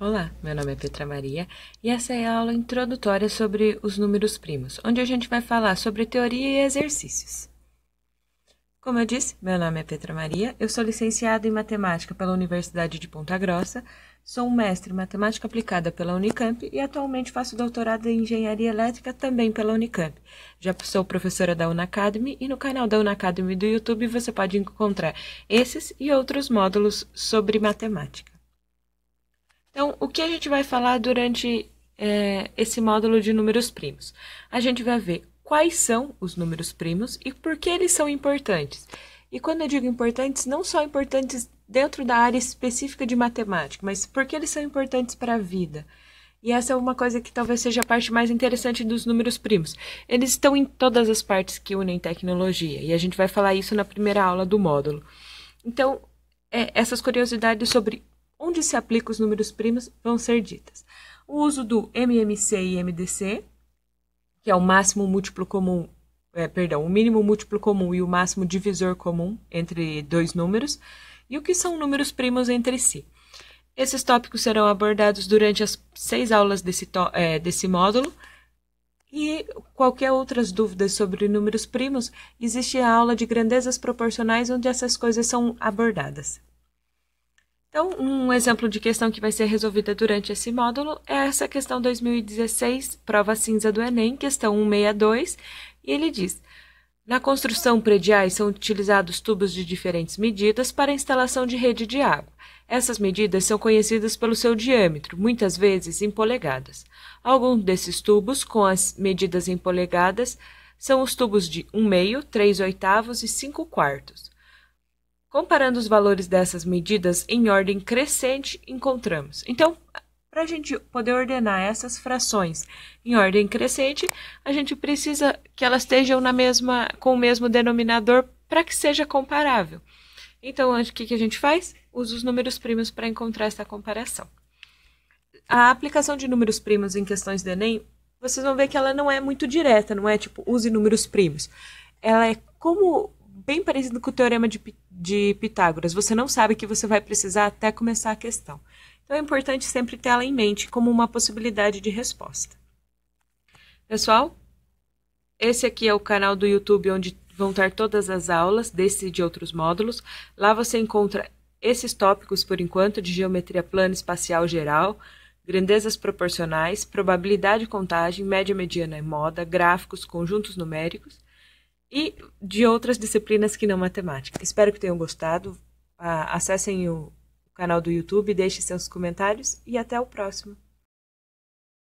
Olá, meu nome é Petra Maria e essa é a aula introdutória sobre os números primos, onde a gente vai falar sobre teoria e exercícios. Como eu disse, meu nome é Petra Maria, eu sou licenciada em matemática pela Universidade de Ponta Grossa, sou um mestre em matemática aplicada pela Unicamp e atualmente faço doutorado em engenharia elétrica também pela Unicamp. Já sou professora da Unacademy e no canal da Unacademy do YouTube você pode encontrar esses e outros módulos sobre matemática. Então, o que a gente vai falar durante é, esse módulo de números primos? A gente vai ver quais são os números primos e por que eles são importantes. E quando eu digo importantes, não só importantes dentro da área específica de matemática, mas por que eles são importantes para a vida. E essa é uma coisa que talvez seja a parte mais interessante dos números primos. Eles estão em todas as partes que unem tecnologia, e a gente vai falar isso na primeira aula do módulo. Então, é, essas curiosidades sobre onde se aplicam os números primos, vão ser ditas. O uso do MMC e MDC, que é o máximo múltiplo comum, é, perdão, o mínimo múltiplo comum e o máximo divisor comum entre dois números, e o que são números primos entre si. Esses tópicos serão abordados durante as seis aulas desse, é, desse módulo. E qualquer outras dúvidas sobre números primos, existe a aula de grandezas proporcionais onde essas coisas são abordadas. Então, um exemplo de questão que vai ser resolvida durante esse módulo é essa questão 2016, prova cinza do Enem, questão 162, e ele diz: Na construção prediais são utilizados tubos de diferentes medidas para a instalação de rede de água. Essas medidas são conhecidas pelo seu diâmetro, muitas vezes em polegadas. Alguns desses tubos, com as medidas em polegadas, são os tubos de 1 meio, 3 oitavos e 5 quartos. Comparando os valores dessas medidas em ordem crescente, encontramos. Então, para a gente poder ordenar essas frações em ordem crescente, a gente precisa que elas estejam na mesma, com o mesmo denominador para que seja comparável. Então, o que, que a gente faz? Usa os números primos para encontrar essa comparação. A aplicação de números primos em questões do Enem, vocês vão ver que ela não é muito direta, não é tipo, use números primos. Ela é como bem parecido com o teorema de, de Pitágoras. Você não sabe que você vai precisar até começar a questão. Então é importante sempre ter ela em mente como uma possibilidade de resposta. Pessoal, esse aqui é o canal do YouTube onde vão estar todas as aulas desse e de outros módulos. Lá você encontra esses tópicos por enquanto de geometria plana espacial geral, grandezas proporcionais, probabilidade e contagem, média mediana e moda, gráficos, conjuntos numéricos e de outras disciplinas que não matemática. Espero que tenham gostado. Ah, acessem o canal do YouTube, deixem seus comentários e até o próximo.